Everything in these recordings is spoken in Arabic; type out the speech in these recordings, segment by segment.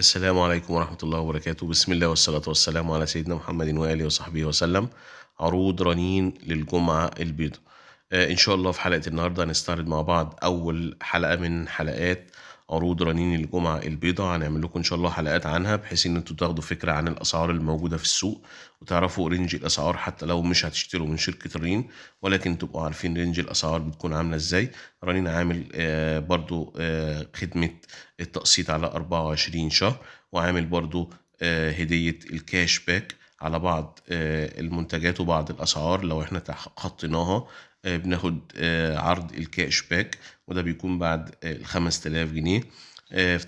السلام عليكم ورحمة الله وبركاته بسم الله والصلاة والسلام على سيدنا محمد وآله وصحبه وسلم عروض رنين للجمعة البيضاء آه، إن شاء الله في حلقة النهاردة هنستعرض مع بعض أول حلقة من حلقات عروض رنين الجمعة البيضاء هنعمل لكم إن شاء الله حلقات عنها بحيث إن أنتوا تاخدوا فكرة عن الأسعار الموجودة في السوق وتعرفوا رينج الأسعار حتى لو مش هتشتروا من شركة الرين ولكن تبقوا عارفين رينج الأسعار بتكون عاملة إزاي رنين عامل آه، برضو آه، خدمة التقسيط على 24 شهر وعامل برضو آه، هدية الكاش باك على بعض المنتجات وبعض الاسعار لو احنا خطيناها آه، بناخد آه، عرض الكاش باك وده بيكون بعد آه، الخمس 5000 جنيه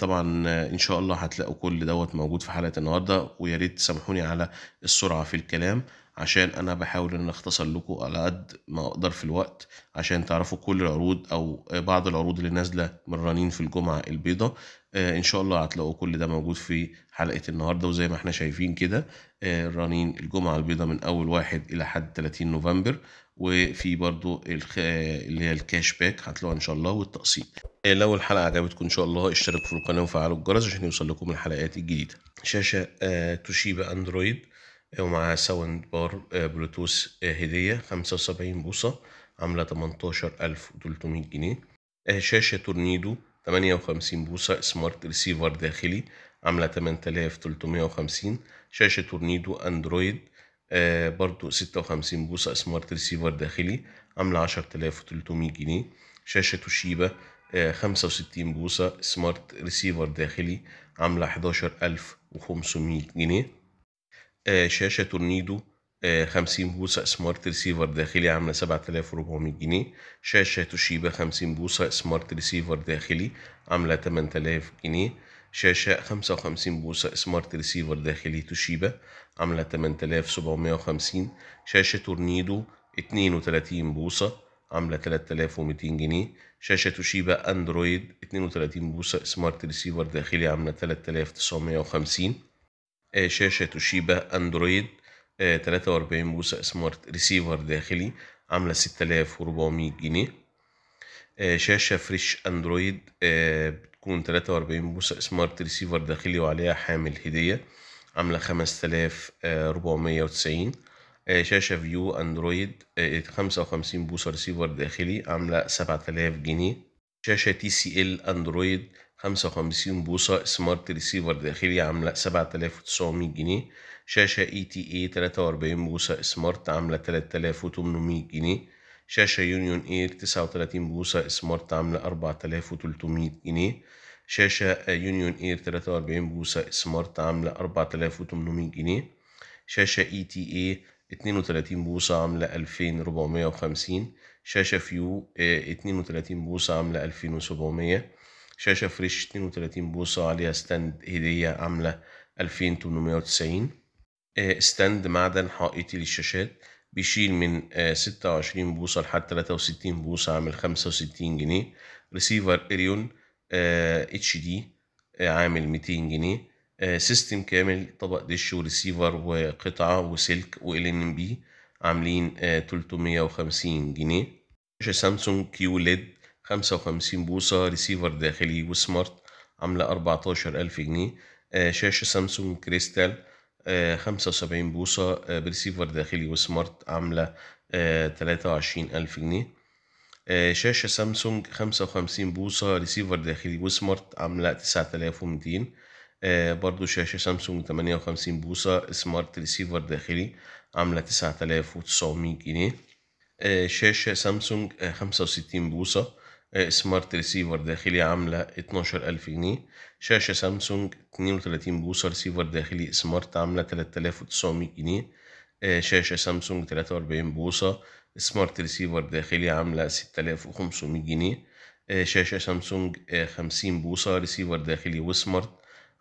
طبعا ان شاء الله هتلاقوا كل دوت موجود في حلقه النهارده ويا ريت تسامحوني على السرعه في الكلام عشان انا بحاول ان اختصر لكم على قد ما اقدر في الوقت عشان تعرفوا كل العروض او بعض العروض اللي نازله من رنين في الجمعه البيضاء ان شاء الله هتلاقوا كل ده موجود في حلقه النهارده وزي ما احنا شايفين كده رنين الجمعه البيضاء من اول واحد الى حد 30 نوفمبر وفي برضو اللي هي الكاش باك هتلاقوها ان شاء الله والتقسيط إيه، لو الحلقه عجبتكم ان شاء الله اشتركوا في القناه وفعلوا الجرس عشان يوصل لكم الحلقات الجديده شاشه آه، توشيبا اندرويد آه، ومعاها ساوند بار آه، بلوتوث هديه 75 بوصه عامله 18300 جنيه شاشه تورنيدو 58 بوصه سمارت ريسيفر داخلي عامله 8350 شاشه تورنيدو اندرويد آه برضو 56 بوصة سمارت ريسيفر داخلي عاملة 10300 جنيه شاشة توشيبا آه 65 بوصة سمارت ريسيفر داخلي عاملة 11500 جنيه آه شاشة تورنيدو 50 بوصة سمارت ريسيفر داخلي عاملة 7400 جنيه شاشة توشيبا 50 بوصة سمارت ريسيفر داخلي عاملة 8000 جنيه شاشة 55 بوصة سمارت ريسيفر داخلي توشيبا عاملة 8750 شاشة تورنيدو 32 بوصة عاملة 3200 جنيه شاشة توشيبا اندرويد 32 بوصة سمارت ريسيفر داخلي عاملة 3950 آه، شاشة توشيبا اندرويد 43 بوصة سمارت ريسيفر داخلي عاملة 6400 جنيه آه، شاشة فريش اندرويد آه، بتكون 43 بوصة سمارت ريسيفر داخلي وعليها حامل هدية عاملة 5490 آه، شاشة فيو اندرويد 55 بوصة ريسيفر داخلي عاملة 7000 جنيه شاشة تي سي ال اندرويد 55 بوصة سمارت ريسيفر داخلي عاملة 7900 جنيه شاشة اي تي اي 43 بوصة سمارت عاملة 3800 جنيه شاشة يونيون 8 39 بوصة سمارت عاملة 4300 جنيه شاشة يونيون اير 43 بوصة سمارت عاملة 4800 جنيه شاشة اي تي اي 32 بوصة عاملة 2450 شاشة فيو 32 بوصة عاملة 2700 شاشة فريش 32 بوصة عليها ستاند هدية عاملة 2890 آه، ستاند معدن حائطي للشاشات بيشيل من 26 آه، بوصة لحد 63 بوصة عامل 65 جنيه ريسيفر اريون آه، اتش دي آه، عامل 200 جنيه سيستم كامل طبق دش وريسيفر وقطعة وسلك وال ان بي عاملين 350 جنيه شاشة سامسونج كيو ليد 55 بوصة ريسيفر داخلي وسمارت عاملة 14000 جنيه شاشة سامسونج كريستال 75 آه، بوصة آه، بريسيفر داخلي وسمارت عاملة 23000 آه، جنيه شاشة سامسونج 55 بوصة ريسيفر داخلي وسمارت عاملة 9200 برضو شاشة سامسونج 58 بوصة سمارت ريسيفر داخلي عاملة 9900 جنيه شاشة سامسونج 65 بوصة سمارت آه، ريسيفر داخلي عاملة 12000 جنيه شاشة سامسونج 32 بوصة ريسيفر داخلي سمارت عاملة 3900 جنيه آه، شاشة سامسونج 43 بوصة سمارت ريسيفر داخلي عاملة 6500 جنيه آه، شاشة سامسونج 50 بوصة ريسيفر داخلي وسمارت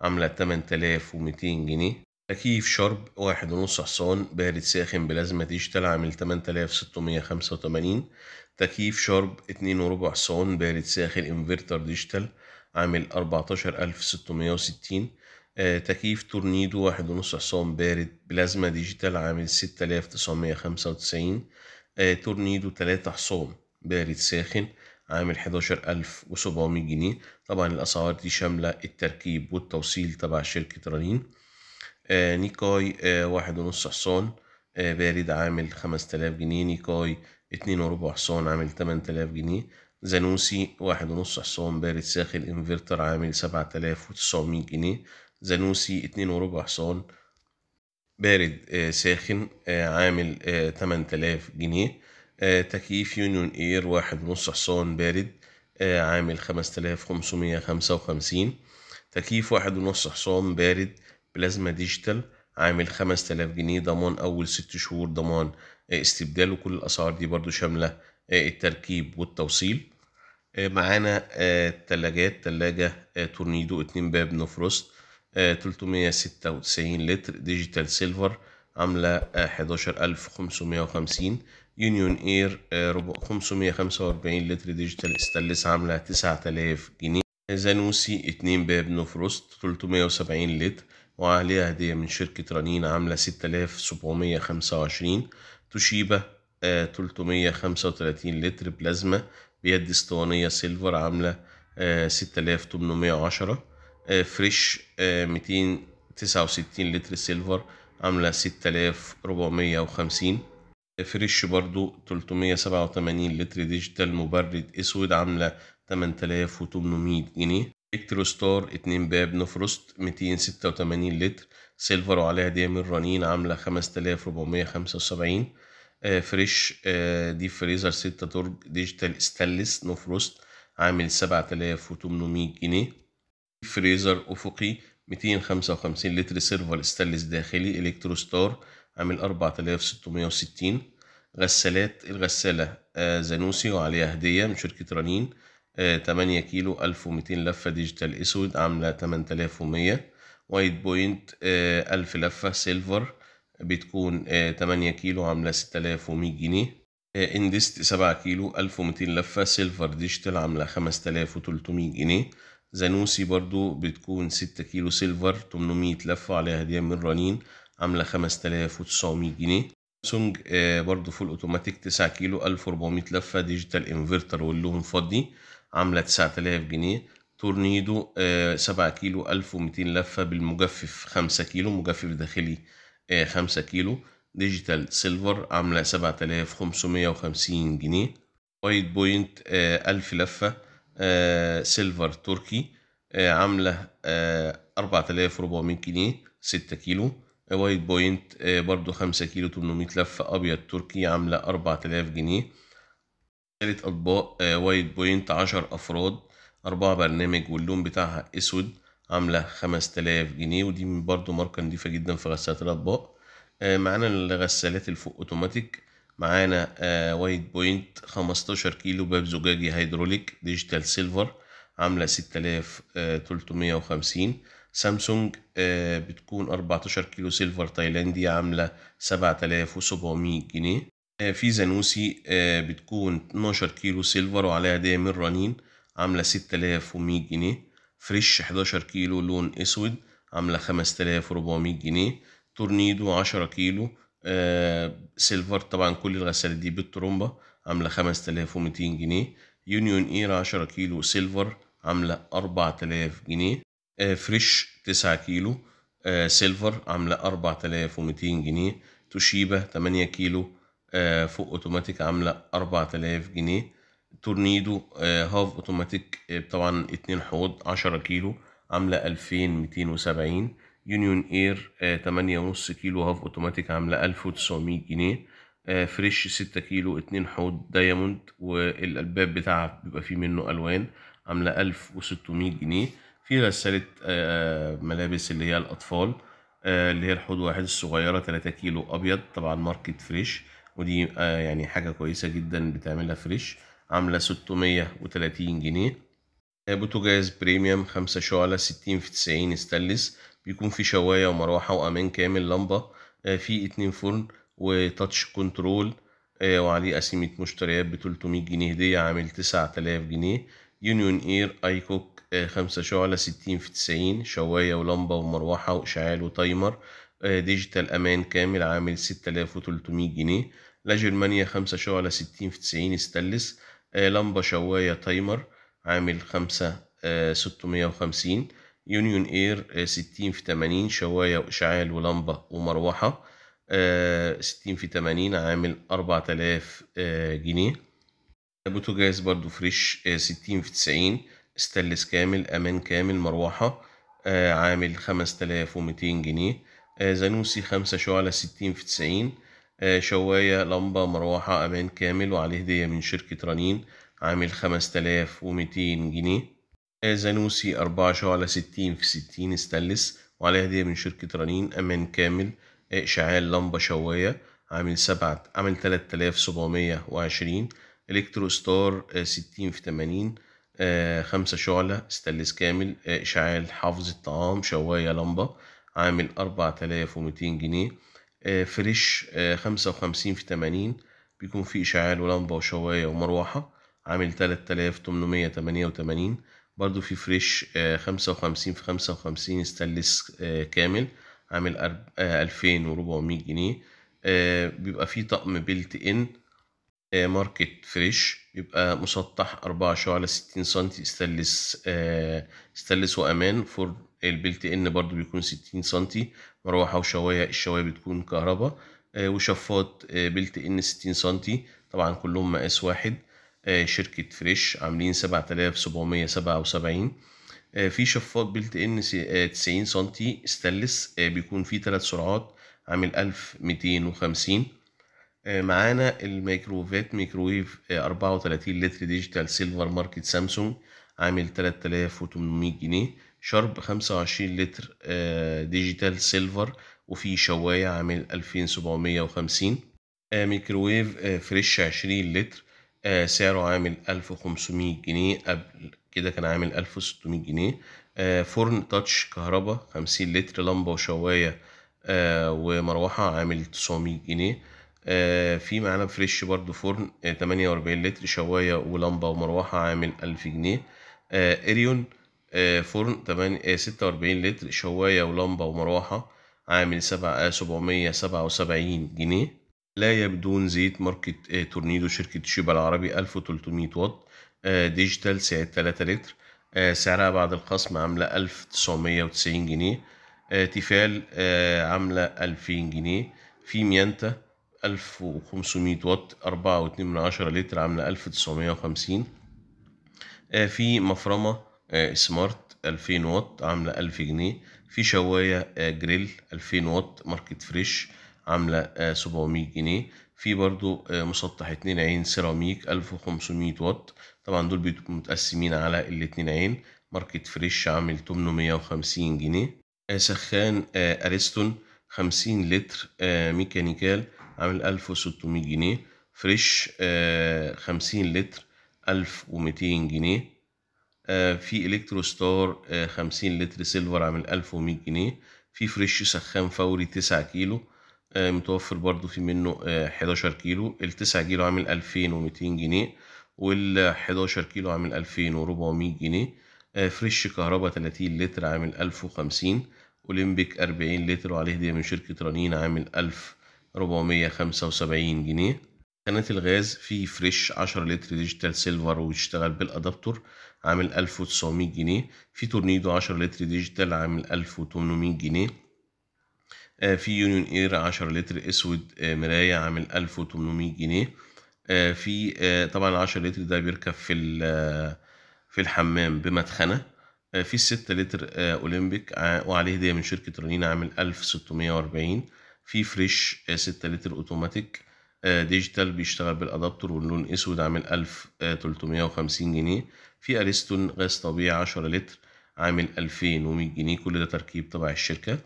عاملة 8200 جنيه تكييف شرب واحد ونص حصان بارد ساخن بلازما ديجيتال عامل 8685 تكييف شرب اتنين وربع صون بارد ساخن انفرتر ديجيتال عامل اربعتاشر الف ستمية وستين آه، تكييف تورنيدو واحد ونص حصان بارد بلازما ديجيتال عامل ستة الاف تسعمية خمسة وتسعين آه، تورنيدو تلاتة حصان بارد ساخن عامل حداشر الف وسبعمية جنيه طبعا الأسعار دي شاملة التركيب والتوصيل تبع شركة رانين آه، نيكاي واحد ونص حصان بارد عامل خمسة الاف جنيه نيكاي اتنين وربع حصان عامل تمن تلاف جنيه زانوسي واحد ونص حصان بارد ساخن انفرتر عامل سبعة تلاف وتسعمية جنيه زانوسي اتنين وربع حصان بارد آه، ساخن آه، عامل آه، تمن تلاف جنيه تكييف يونيون اير واحد ونص حصان بارد عامل خمس تلاف خمسمية خمسة وخمسين تكييف واحد ونص حصان بارد بلازما ديجيتال عامل 5000 جنيه ضمان اول ست شهور ضمان آه، استبداله كل الاسعار دي برضو شامله آه، التركيب والتوصيل آه، معانا التلاجات تلاجة تورنيدو اتنين باب نوفروست تلتمية ستة وتسعين لتر ديجيتال سيلفر عاملة حداشر ألف خمسمية وخمسين يونيون اير خمسمية خمسة وأربعين لتر ديجيتال ستانلس عاملة تسعة تلاف جنيه زانوسي اتنين باب نوفروست تلتمية وسبعين لتر وعليها هدية من شركة رنين عاملة ستة آلاف سبعمية خمسة وعشرين توشيبا آه، تلتمية خمسة وتلاتين لتر بلازما بيد اسطوانية سيلفر عاملة آه، ستة آلاف تمنمية عشرة آه، فريش ميتين تسعة وستين لتر سيلفر عاملة ستة آلاف ربعمية وخمسين فريش برضو تلتمية سبعة وتمانين لتر ديجيتال مبرد أسود عاملة تمن وتمنمية جنيه ستار اتنين باب نفرست ميتين ستة وتمانين لتر سيلفر وعليها من رنين عاملة خمس تلاف ربعمية خمسة وسبعين فريش ديب فريزر ستة ترج ديجيتال ستانلس نفرست عامل سبعة تلاف وتمنمية جنيه فريزر أفقي ميتين خمسة وخمسين لتر سيلفر ستانلس داخلي إلكترو ستار عامل أربعة تلاف ستمية وستين غسالات الغسالة آه، زانوسي وعليها هدية من شركة رنين 8 كيلو 1200 لفة ديجيتال اسود عاملة 8100 وايت بوينت 1000 آه، لفة سيلفر بتكون 8 آه، كيلو عاملة 6100 جنيه آه، اندست 7 كيلو 1200 لفة سيلفر ديجيتال عاملة 5300 جنيه زانوسي برضو بتكون 6 كيلو سيلفر 800 لفة عليها هدية من رنين عاملة 5900 جنيه سامسونج برضو فول اوتوماتيك 9 كيلو 1400 لفة ديجيتال انفرتر واللون فضي عاملة 9000 جنيه تورنيدو 7 آه، كيلو 1200 لفة بالمجفف 5 كيلو مجفف داخلي 5 آه، كيلو ديجيتال سيلفر عاملة 7550 جنيه وايت بوينت 1000 آه، لفة سيلفر تركي عاملة 4400 جنيه 6 كيلو وايت بوينت برضو 5 كيلو 800 لفة أبيض تركي عاملة 4000 جنيه تلات أطباق وايت آه، بوينت عشر أفراد أربعة برنامج واللون بتاعها أسود عاملة خمس تلاف جنيه ودي برضو ماركة نضيفة جدا في غسالات الأطباق آه، معانا الغسالات الفوق أوتوماتيك معانا وايت آه، بوينت خمستاشر كيلو باب زجاجي هيدروليك ديجيتال سيلفر عاملة ستلاف تلتمية وخمسين سامسونج بتكون أربعتاشر كيلو سيلفر تايلاندي عاملة سبعة تلاف وسبعمية جنيه آه، في زانوسي آه، بتكون 12 كيلو سيلفر وعليها من رنين عاملة 6100 جنيه فريش حداشر كيلو لون أسود عاملة 5400 جنيه تورنيدو عشرة كيلو آه، سيلفر طبعا كل الغسالات دي بالترومبة عاملة 5200 جنيه يونيون إير عشرة كيلو سيلفر عاملة 4000 جنيه فريش تسعة كيلو سيلفر عاملة 4200 جنيه توشيبا 8 كيلو آه، فوق اوتوماتيك عامله 4000 جنيه تورنيدو آه، هاف اوتوماتيك آه، طبعا اتنين حوض 10 كيلو عامله 2270 يونيون اير 8.5 كيلو هاف اوتوماتيك عامله 1900 جنيه فريش 6 كيلو 2 حوض دايموند والالباب بتاعها بيبقى فيه منه الوان عامله 1600 جنيه في غسالة ملابس اللي هي الأطفال اللي هي الحوض واحد الصغيرة 3 كيلو أبيض طبعا ماركت فريش ودي آه، يعني حاجة كويسة جدا بتعملها فريش عاملة 630 جنيه آه، بوتوجاز بريميوم خمسة شعلة ستين في تسعين استانلس بيكون في شواية ومروحة وأمان كامل لمبة آه، في اتنين فرن وتاتش كنترول وعليه قسيمة مشتريات بتلتمية جنيه هدية عامل تسعة تلاف جنيه يونيون اير ايكوك خمسة شعلة ستين في تسعين شواية ولمبة ومروحة وإشعال وتايمر ديجيتال أمان كامل عامل ستة آلاف وتلتمية جنيه لا جرمانيا خمسة شعلة ستين في تسعين استانلس آه، لمبة شواية تايمر عامل خمسة آه، ستمية وخمسين يونيون اير آه، ستين في تمانين شواية وإشعال ولمبة ومروحة ستين في تمانين عامل أربعة آلاف جنيه بوتوجاز برضو فريش ستين في تسعين ستلس كامل أمان كامل مروحة عامل خمس تلاف ومتين جنيه زانوسي خمسة شعلة ستين في تسعين آه، شواية لمبة مروحة أمان كامل وعليه هدية من شركة رنين عامل خمس تلاف ومتين جنيه آه، زانوسي أربعة شعلة ستين في ستين استلس وعليه هدية من شركة رنين أمان كامل إشعال آه، لمبة شواية عامل سبعة عامل تلات تلاف سبعمية وعشرين إلكترو ستار ستين في تمانين خمسة شعلة استلس كامل إشعال حافظ الطعام شواية لمبة عامل أربعة تلاف ومتين جنيه آه، فريش آه، خمسة وخمسين في تمانين بيكون فيه إشعال ولمبة وشواية ومروحة عامل تلات تلاف تمنمية تمانية وتمانين برضو في فريش آه، خمسة وخمسين في خمسة وخمسين ستانلس كامل عامل ألفين وربعمية جنيه بيبقى فيه طقم بيلت إن ماركت فريش يبقى مسطح أربعة شعلة ستين سنتي استانلس استلس وأمان فور البلت ان برضو بيكون 60 سنتي مروحه وشوايه الشوايه بتكون كهرباء آه، وشفاط آه، بلت ان 60 سنتي طبعا كلهم مقاس واحد آه، شركه فريش عاملين 7777 في شفاط بلت ان 90 سنتي ستانلس بيكون فيه ثلاث سرعات عامل 1250 معانا الميكروفات ميكروويف 34 لتر ديجيتال سيلفر ماركت سامسونج عامل 3800 جنيه شرب خمسة وعشرين لتر آه، ديجيتال سيلفر وفي شواية عامل ألفين سبعمية وخمسين آه، ميكرويف آه، فريش عشرين لتر سعره عامل ألف وخمسمية جنيه قبل كده كان عامل ألف وستمية جنيه فرن تاتش كهرباء خمسين لتر لمبة وشواية ومروحة عامل تسعمية جنيه في معانا فريش برضو فرن تمانية وأربعين لتر شواية ولمبة ومروحة عامل ألف جنيه اريون آه، فرن تمانية آه، ستة وأربعين لتر شواية ولمبة ومروحة عامل سبعة آه، سبعمية سبعة وسبعين جنيه لا يبدون زيت ماركة تورنيدو شركة شيبا العربي ألف وتلتمية واط ديجيتال سعة تلاتة لتر سعرها بعد الخصم عاملة ألف تسعمية وتسعين جنيه تيفال عاملة ألفين جنيه في ميانتا ألف وخمسمية واط أربعة واتنين من عشرة لتر عاملة ألف تسعمية وخمسين في مفرمة سمارت آه، 2000 واط عاملة 1000 جنيه في شواية جريل آه، 2000 واط ماركت فريش عاملة 700 آه، جنيه في برضو مسطح اتنين عين سيراميك 1500 واط طبعا دول متقسمين على الاتنين عين ماركت فريش عامل 850 جنيه سخان اريستون 50 لتر ميكانيكال عامل 1600 جنيه فريش 50 لتر 1200 جنيه آه، في الكترو ستار 50 آه، لتر سيلفر عامل 1100 جنيه في فريش سخان فوري 9 كيلو آه، متوفر برضو في منه 11 كيلو ال 9 كيلو عامل 2200 جنيه وال 11 كيلو عامل 2400 جنيه فريش كهرباء 30 لتر عامل 1050 اولمبيك 40 لتر وعليه هديه من شركه رنين عامل 1475 جنيه خانات الغاز في فريش 10 لتر ديجيتال سيلفر ويشتغل بالادابتور عامل 1900 جنيه في تورنيدو 10 لتر ديجيتال عامل 1800 جنيه آه، في يونيون اير 10 لتر اسود آه، مرايه عامل 1800 جنيه آه، في طبعا 10 لتر ده بيركب في في الحمام بمدخنه في 6 لتر اولمبيك وعليه هديه من شركه رنين عامل 1640 في فريش 6 لتر اوتوماتيك ديجيتال بيشتغل بالادابتور واللون اسود عامل 1350 جنيه في أريستون غاز طبيعي 10 لتر عامل 2100 جنيه كل ده تركيب تبع الشركة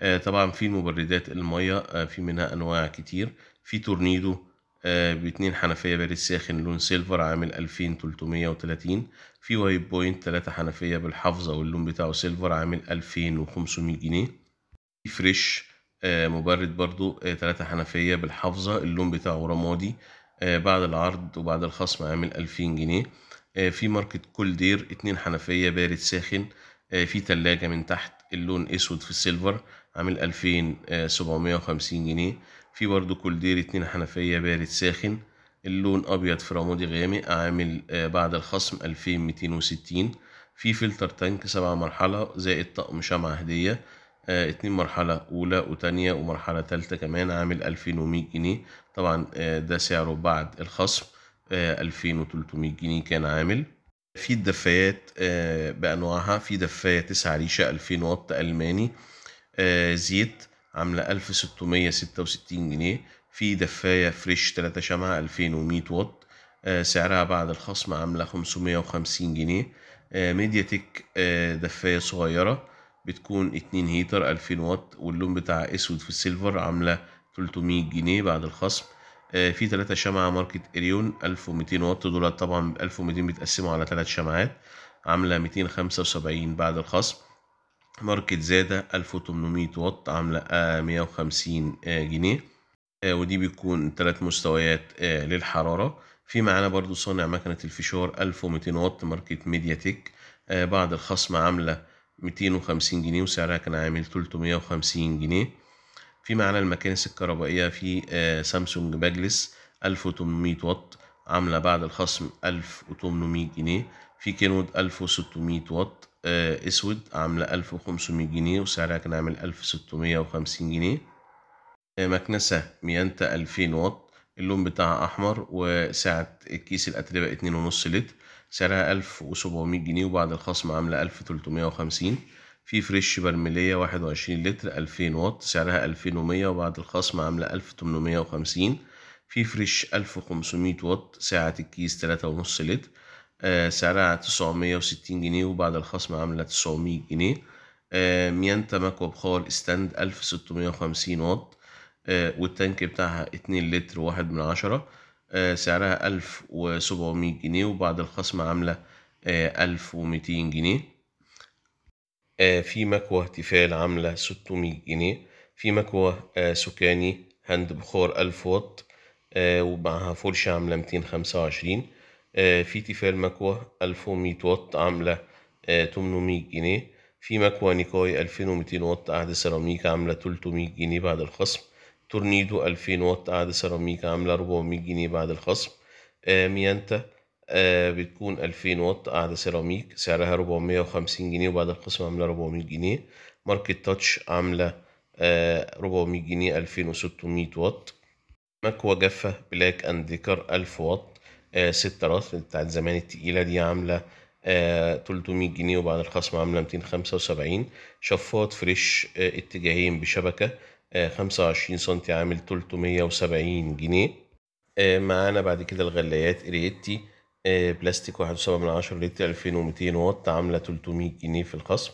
آه، طبعا في مبردات المية آه، في منها أنواع كتير في تورنيدو آه، باتنين حنفية بارد ساخن لون سيلفر عامل ألفين تلتمية وتلاتين في وايب بوينت تلاتة حنفية بالحفظة واللون بتاعه سيلفر عامل ألفين وخمسمية جنيه في فريش مبرد برضو تلاتة حنفية بالحفظة اللون بتاعه رمادي بعد العرض وبعد الخصم عامل ألفين جنيه آه، في ماركت كل دير اتنين حنفيه بارد ساخن آه، في تلاجة من تحت اللون اسود في السيلفر عامل الفين آه، سبعمية وخمسين جنيه في برضو كولدير اتنين حنفية بارد ساخن اللون ابيض في رمادي غامق عامل بعد الخصم الفين ميتين وستين في فلتر تانك سبعة مرحلة زائد طقم شمعة هدية اتنين مرحلة أولى وتانية ومرحلة تالتة كمان عامل ألفين ومية جنيه طبعا ده سعره بعد الخصم 2300 آه، جنيه كان عامل في الدفايات آه، بانواعها في دفايه 9 ريشه 2000 واط الماني آه، زيت عامله 1666 جنيه في دفايه فريش 3 شمعه 2100 واط سعرها بعد الخصم عامله 550 جنيه ميديا تك دفايه صغيره بتكون 2 هيتر 2000 واط واللون بتاع اسود في السيلفر عامله 300 جنيه بعد الخصم آه، في ثلاثة شمعة ماركة إريون 1200 واط دولار طبعا 1200 بيتقسموا على ثلاث شمعات عاملة 275 بعد الخصم ماركة زادة 1800 واط عاملة 150 آه، آه، جنيه ودي بيكون ثلاث مستويات للحرارة في معانا برضو صانع مكنة الفشار 1200 واط ماركة ميديا تك بعد الخصم عاملة 250 جنيه وسعرها كان عامل 350 جنيه في معنى المكانس الكهربائية في آه، سامسونج باجلس 1800 واط عاملة بعد الخصم 1800 جنيه في ألف 1600 واط آه، اسود عاملة 1500 جنيه وسعرها كان عامل 1650 جنيه آه، مكنسة ميانتا 2000 واط اللون بتاعها أحمر وسعة كيس الأتربة 2.5 لتر سعرها 1700 جنيه وبعد الخصم عاملة 1350 في فريش برميلية واحد وعشرين لتر ألفين واط سعرها ألفين ومية وبعد الخصم عاملة ألف تمنمية وخمسين في فريش ألف وخمسمية واط سعة الكيس تلاتة ونص لتر آه، سعرها تسعمية وستين جنيه وبعد الخصم عاملة تسعمية جنيه آه، ميانتا مكوى بخار استند ألف ستمية وخمسين واط آه، والتانك بتاعها اتنين لتر واحد من عشرة سعرها ألف وسبعمية جنيه وبعد الخصم عاملة ألف وميتين جنيه آه، في مكوى تفال عاملة 600 جنيه في مكوى آه، سكاني هند بخور 1000 وات آه، ومعها فرشة عاملة 225 في تفال مكوى 1100 وات عاملة 800 جنيه في مكوى نيكاي 2200 وات قاعدة سيراميك عاملة 300 جنيه بعد الخصم تورنيدو 2000 وات قاعدة سيراميك عاملة 400 جنيه بعد الخصم ميانتا آه، بتكون 2000 واط قاعدة سيراميك سعرها 450 جنيه وبعد الخصم عاملة 400 جنيه ماركت تاتش عاملة 400 آه، جنيه 2600 واط مكوه جافة بلاك اند ديكر 1000 واط آه، ستة راس بتاعت زمان التقيلة دي عاملة 300 جنيه وبعد الخصم عاملة 275 شفاط فريش اتجاهين بشبكة 25 سم عامل 370 جنيه معانا بعد كده الغلايات اريتي آه، بلاستيك 1.7 من عشرة لتر 2200 واط عاملة 300 جنيه في الخصم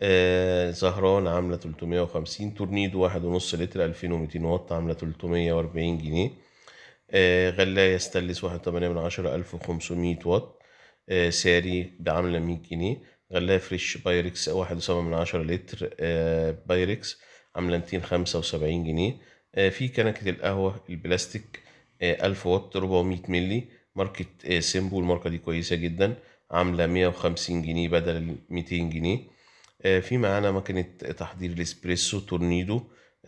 آه، زهران عاملة 350 تورنيدو 1.5 لتر 2200 واط عاملة 340 جنيه آه، غلاية ستانلس 1.8 من عشرة 1500 واط ساري بعاملة 100 جنيه غلاية فريش بايركس 1.7 من عشرة لتر بايركس عاملة 275 جنيه في كنكة القهوة البلاستيك 1000 واط 400 مللي ماركة سيمبو الماركة دي كويسة جدا عاملة 150 جنيه بدل 200 جنيه آه، في معانا ماكينة تحضير الاسبريسو تورنيدو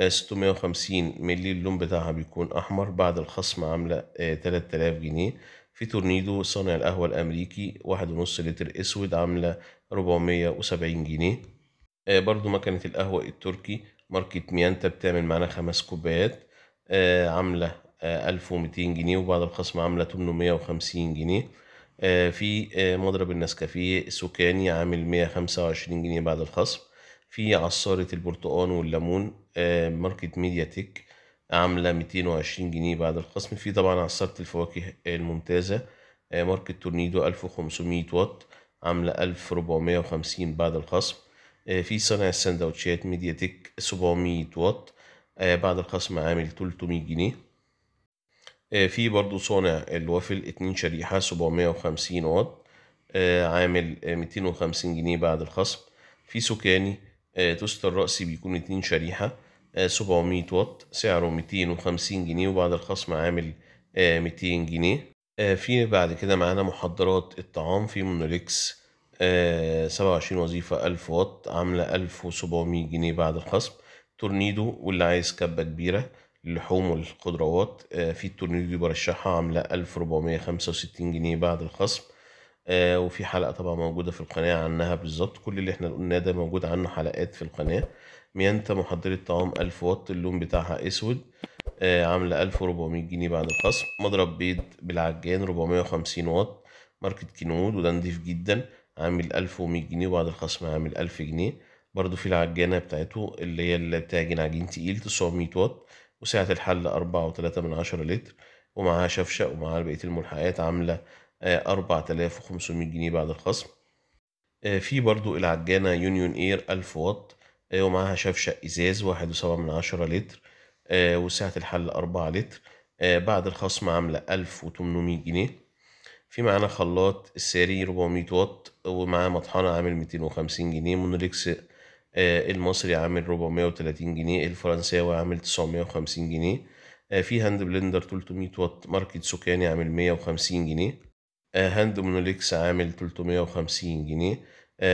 650 آه، مللي اللون بتاعها بيكون أحمر بعد الخصم عاملة 3000 آه، جنيه في تورنيدو صانع القهوة الأمريكي واحد ونص لتر أسود عاملة 470 جنيه برضو مكنة القهوة التركي ماركة ميانتا بتعمل معانا خمس كوبايات عاملة 1200 آه، جنيه وبعد الخصم عامله 850 جنيه آه، في آه، مضرب النسكافيه السكاني عامل 125 جنيه بعد الخصم في عصارة البرتقال والليمون ماركت ميديا تك عاملة 220 جنيه بعد الخصم في طبعا عصارة الفواكه الممتازة ماركة تورنيدو 1500 واط عاملة 1450 بعد الخصم في صنع السندوتشات ميديا تك 700 واط بعد الخصم عامل 300 جنيه آه، في برضو صانع الوافل اتنين شريحة سبعمية وخمسين واط آه، عامل آه، وخمسين جنيه بعد الخصم في سكاني توست الرأسي بيكون اتنين شريحة سبعمية واط سعره وخمسين جنيه وبعد الخصم عامل ميتين جنيه في بعد كده معانا محضرات الطعام في مونوليكس سبعة وعشرين وظيفة ألف واط عاملة ألف وسبعمية جنيه بعد الخصم تورنيدو واللي عايز كبة كبيرة اللحوم والخضروات آه، في التورنيو دي برشحها عاملة 1465 جنيه بعد الخصم آه، وفي حلقة طبعا موجودة في القناة عنها بالظبط كل اللي احنا قلناه ده موجود عنه حلقات في القناة ميانتا محضرة طعام 1000 وات اللون بتاعها اسود آه، عاملة 1400 جنيه بعد الخصم مضرب بيض بالعجان 450 وات ماركة كينود وده نضيف جدا عامل 1100 جنيه وبعد الخصم عامل 1000 جنيه برضو في العجانة بتاعته اللي هي اللي بتعجن عجين تقيل 900 وات وسعة الحل أربعة وتلاتة من عشرة لتر ومعاها شفشة ومعاها بقية الملحقات عاملة آه، أربعة آلاف وخمسمية جنيه بعد الخصم آه، في برضو العجانة يونيون اير ألف واط آه، ومعاها شفشة إزاز واحد وسبعة من عشرة لتر وسعة الحل أربعة لتر بعد الخصم عاملة ألف وتمنمية جنيه في معانا خلاط الساري 400 واط ومعاه مطحنة عامل 250 جنيه مونوليكس آه، المصري عامل 430 جنيه الفرنساوي عامل 950 جنيه آه، في هاند بلندر 300 واط ماركت سكاني عامل 150 جنيه آه، هاند مونوليكس عامل 350 جنيه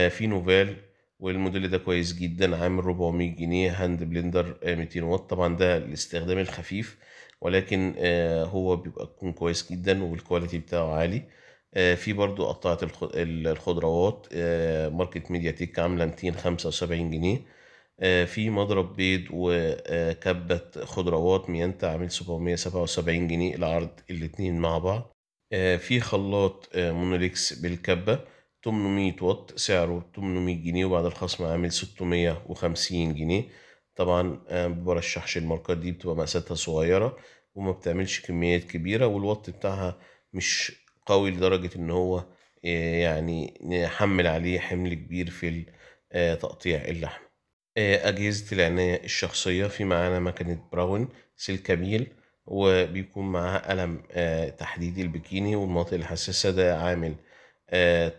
في نوفال والموديل ده كويس جدا عامل 400 جنيه هاند بلندر 200 واط طبعا ده الاستخدام الخفيف ولكن هو بيبقى كويس جدا والكواليتي بتاعه عالي آه، في برضو قطعة الخضروات آه، ماركت ميديا تيك عاملة 275 جنيه آه، في مضرب بيض وكبة خضروات ميانتا عامل 777 جنيه العرض الاتنين مع بعض في خلاط مونوليكس بالكبة 800 وات سعره 800 جنيه وبعد الخصم عامل 650 جنيه طبعا برشحش الماركات دي بتبقى مقاساتها صغيرة وما بتعملش كميات كبيرة والوات بتاعها مش قوي لدرجه ان هو آه، يعني نحمل عليه حمل كبير في آه، تقطيع اللحم آه، أجهزة العناية الشخصية في معانا مكنة براون سلكابيل وبيكون معاها قلم تحديد البكيني والمناطق الحساسة ده عامل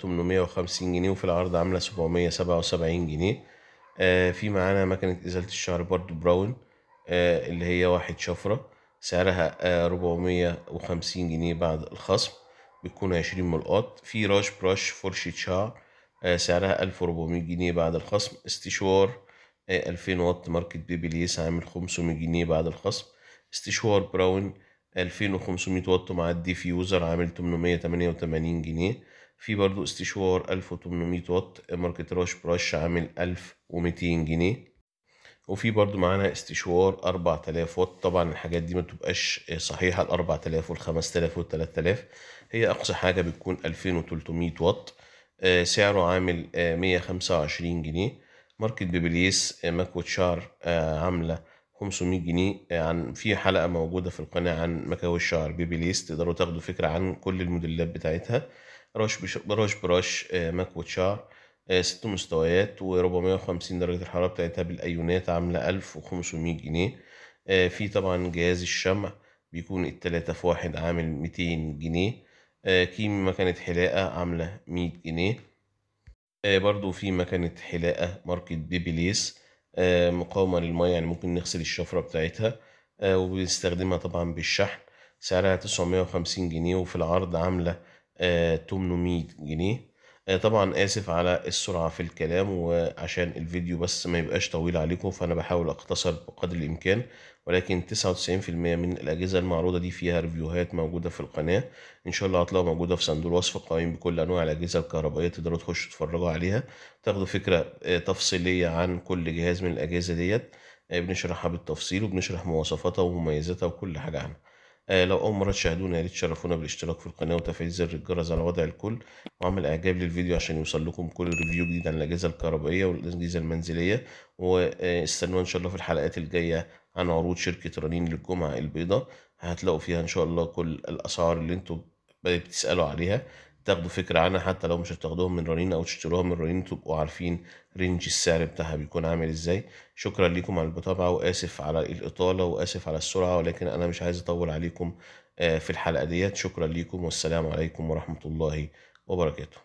850 جنيه وفي العرض عاملة 777 جنيه في معانا مكنة إزالة الشعر برضو براون اللي هي واحد شفرة سعرها 450 جنيه بعد الخصم بتكون عشرين ملقاط في راش براش فرشة آه، شعر سعرها ألف وربعمية جنيه بعد الخصم استشوار آه، ألفين وات ماركة ليس عامل خمسمية جنيه بعد الخصم استشوار براون ألفين وخمسمية وات مع الديفيوزر عامل تمنمية تمانية وتمانين جنيه في برضو استشوار ألف وتمنمية وات آه، ماركة راش براش عامل ألف ومتين جنيه وفي برضو معانا استشوار 4000 وات طبعا الحاجات دي ما تبقاش صحيحه ال 4000 وال 5000 وال 3000 هي اقصى حاجه بتكون 2300 وات آه، سعره عامل 125 آه، جنيه ماركة بيبليس مكوة آه، شعر عاملة 500 جنيه عن في حلقة موجودة في القناة عن مكاوي الشعر بيبليس تقدروا تاخدوا فكرة عن كل الموديلات بتاعتها رش بروش براش مكوة شعر آه، ست مستويات و450 درجة الحرارة بتاعتها بالأيونات عاملة 1500 جنيه آه، في طبعا جهاز الشمع بيكون التلاتة في واحد عامل 200 جنيه كيم آه، مكنة حلاقة عاملة 100 جنيه برضو في مكنة حلاقة ماركة بيبليس مقاومة للمية يعني ممكن نغسل الشفرة بتاعتها وبنستخدمها طبعا بالشحن سعرها 950 جنيه وفي العرض عاملة 800 جنيه آه، طبعا آسف على السرعة في الكلام وعشان الفيديو بس ما يبقاش طويل عليكم فأنا بحاول أختصر بقدر الإمكان ولكن 99% من الأجهزة المعروضة دي فيها ريفيوهات موجودة في القناة إن شاء الله هتلاقوها موجودة في صندوق الوصف قائمين بكل أنواع الأجهزة الكهربائية تقدروا تخشوا تتفرجوا عليها تاخدوا فكرة آه، تفصيلية عن كل جهاز من الأجهزة ديت آه، بنشرحها بالتفصيل وبنشرح مواصفاتها ومميزاتها وكل حاجة عنها آه، لو أول مرة تشاهدونا يا ريت تشرفونا بالاشتراك في القناة وتفعيل زر الجرس على وضع الكل وعمل إعجاب للفيديو عشان يوصل لكم كل ريفيو جديد عن الأجهزة الكهربائية والأجهزة المنزلية واستنوا إن شاء الله في الحلقات الجاية عن عروض شركة رنين للجمعة البيضاء هتلاقوا فيها إن شاء الله كل الأسعار اللي أنتوا بتسألوا عليها تاخدوا فكرة عنها حتى لو مش هتاخدوها من رنين أو تشتروها من رنين تبقوا عارفين رينج السعر بتاعها بيكون عامل إزاي شكرا لكم على المتابعة وآسف على الإطالة وآسف على السرعة ولكن أنا مش عايز أطول عليكم آه، في الحلقة ديت شكرا لكم والسلام عليكم ورحمة الله وبركاته